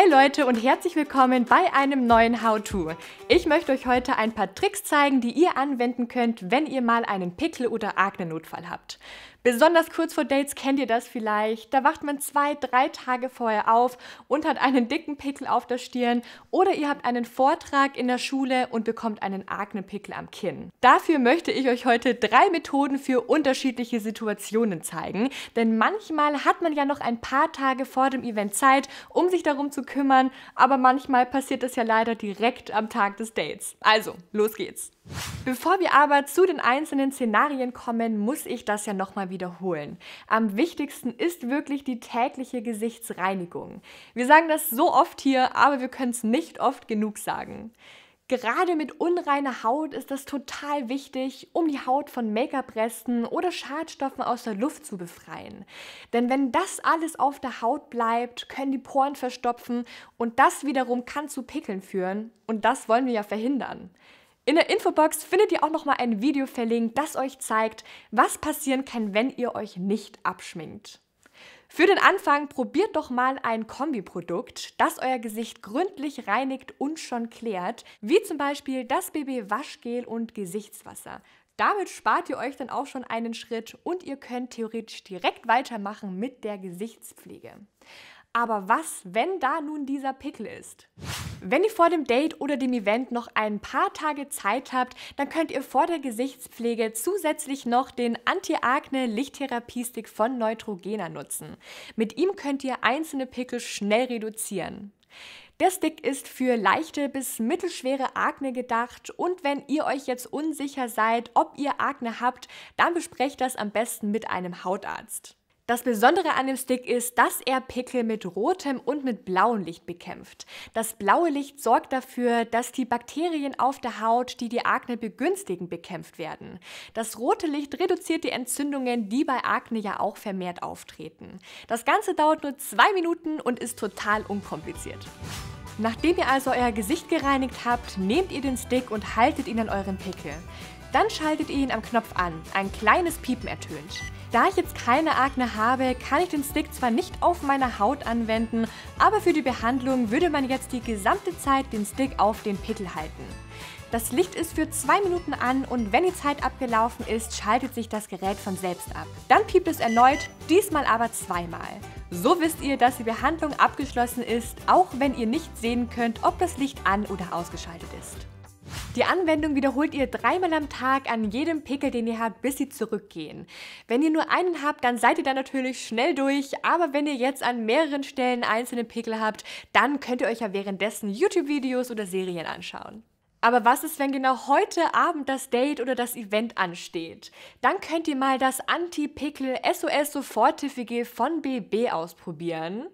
Hey Leute und herzlich willkommen bei einem neuen How-To. Ich möchte euch heute ein paar Tricks zeigen, die ihr anwenden könnt, wenn ihr mal einen Pickel oder Akne-Notfall habt. Besonders kurz vor Dates kennt ihr das vielleicht. Da wacht man zwei, drei Tage vorher auf und hat einen dicken Pickel auf der Stirn oder ihr habt einen Vortrag in der Schule und bekommt einen Aknepickel am Kinn. Dafür möchte ich euch heute drei Methoden für unterschiedliche Situationen zeigen, denn manchmal hat man ja noch ein paar Tage vor dem Event Zeit, um sich darum zu kümmern, aber manchmal passiert das ja leider direkt am Tag des Dates. Also, los geht's. Bevor wir aber zu den einzelnen Szenarien kommen, muss ich das ja nochmal wieder wiederholen. Am wichtigsten ist wirklich die tägliche Gesichtsreinigung. Wir sagen das so oft hier, aber wir können es nicht oft genug sagen. Gerade mit unreiner Haut ist das total wichtig, um die Haut von Make-up-Resten oder Schadstoffen aus der Luft zu befreien. Denn wenn das alles auf der Haut bleibt, können die Poren verstopfen und das wiederum kann zu Pickeln führen und das wollen wir ja verhindern. In der Infobox findet ihr auch noch mal ein Video verlinkt, das euch zeigt, was passieren kann, wenn ihr euch nicht abschminkt. Für den Anfang probiert doch mal ein Kombiprodukt, das euer Gesicht gründlich reinigt und schon klärt, wie zum Beispiel das BB Waschgel und Gesichtswasser. Damit spart ihr euch dann auch schon einen Schritt und ihr könnt theoretisch direkt weitermachen mit der Gesichtspflege. Aber was, wenn da nun dieser Pickel ist? Wenn ihr vor dem Date oder dem Event noch ein paar Tage Zeit habt, dann könnt ihr vor der Gesichtspflege zusätzlich noch den Anti-Akne-Lichttherapie-Stick von Neutrogena nutzen. Mit ihm könnt ihr einzelne Pickel schnell reduzieren. Der Stick ist für leichte bis mittelschwere Akne gedacht und wenn ihr euch jetzt unsicher seid, ob ihr Akne habt, dann besprecht das am besten mit einem Hautarzt. Das Besondere an dem Stick ist, dass er Pickel mit rotem und mit blauem Licht bekämpft. Das blaue Licht sorgt dafür, dass die Bakterien auf der Haut, die die Akne begünstigen, bekämpft werden. Das rote Licht reduziert die Entzündungen, die bei Akne ja auch vermehrt auftreten. Das Ganze dauert nur zwei Minuten und ist total unkompliziert. Nachdem ihr also euer Gesicht gereinigt habt, nehmt ihr den Stick und haltet ihn an euren Pickel. Dann schaltet ihr ihn am Knopf an. Ein kleines Piepen ertönt. Da ich jetzt keine Akne habe, kann ich den Stick zwar nicht auf meiner Haut anwenden, aber für die Behandlung würde man jetzt die gesamte Zeit den Stick auf den Pickel halten. Das Licht ist für zwei Minuten an und wenn die Zeit abgelaufen ist, schaltet sich das Gerät von selbst ab. Dann piept es erneut, diesmal aber zweimal. So wisst ihr, dass die Behandlung abgeschlossen ist, auch wenn ihr nicht sehen könnt, ob das Licht an oder ausgeschaltet ist. Die Anwendung wiederholt ihr dreimal am Tag an jedem Pickel, den ihr habt, bis sie zurückgehen. Wenn ihr nur einen habt, dann seid ihr da natürlich schnell durch, aber wenn ihr jetzt an mehreren Stellen einzelne Pickel habt, dann könnt ihr euch ja währenddessen YouTube-Videos oder Serien anschauen. Aber was ist, wenn genau heute Abend das Date oder das Event ansteht? Dann könnt ihr mal das Anti-Pickel SOS sofort von BB ausprobieren.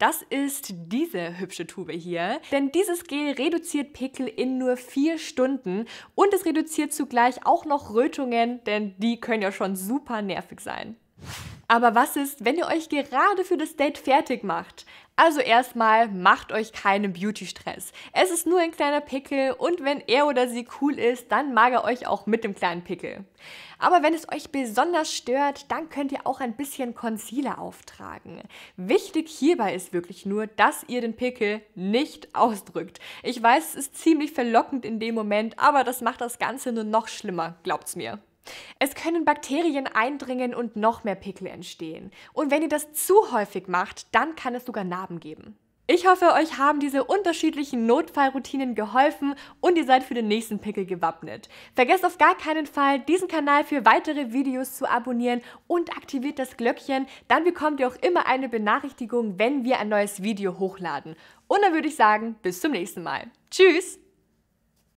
Das ist diese hübsche Tube hier. Denn dieses Gel reduziert Pickel in nur vier Stunden und es reduziert zugleich auch noch Rötungen, denn die können ja schon super nervig sein. Aber was ist, wenn ihr euch gerade für das Date fertig macht? Also erstmal macht euch keinen Beauty-Stress. Es ist nur ein kleiner Pickel und wenn er oder sie cool ist, dann mag er euch auch mit dem kleinen Pickel. Aber wenn es euch besonders stört, dann könnt ihr auch ein bisschen Concealer auftragen. Wichtig hierbei ist wirklich nur, dass ihr den Pickel nicht ausdrückt. Ich weiß, es ist ziemlich verlockend in dem Moment, aber das macht das Ganze nur noch schlimmer, glaubt's mir. Es können Bakterien eindringen und noch mehr Pickel entstehen. Und wenn ihr das zu häufig macht, dann kann es sogar Narben geben. Ich hoffe, euch haben diese unterschiedlichen Notfallroutinen geholfen und ihr seid für den nächsten Pickel gewappnet. Vergesst auf gar keinen Fall, diesen Kanal für weitere Videos zu abonnieren und aktiviert das Glöckchen, dann bekommt ihr auch immer eine Benachrichtigung, wenn wir ein neues Video hochladen. Und dann würde ich sagen, bis zum nächsten Mal. Tschüss!